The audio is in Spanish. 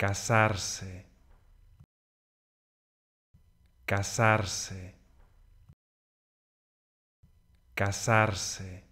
casarse, casarse, casarse.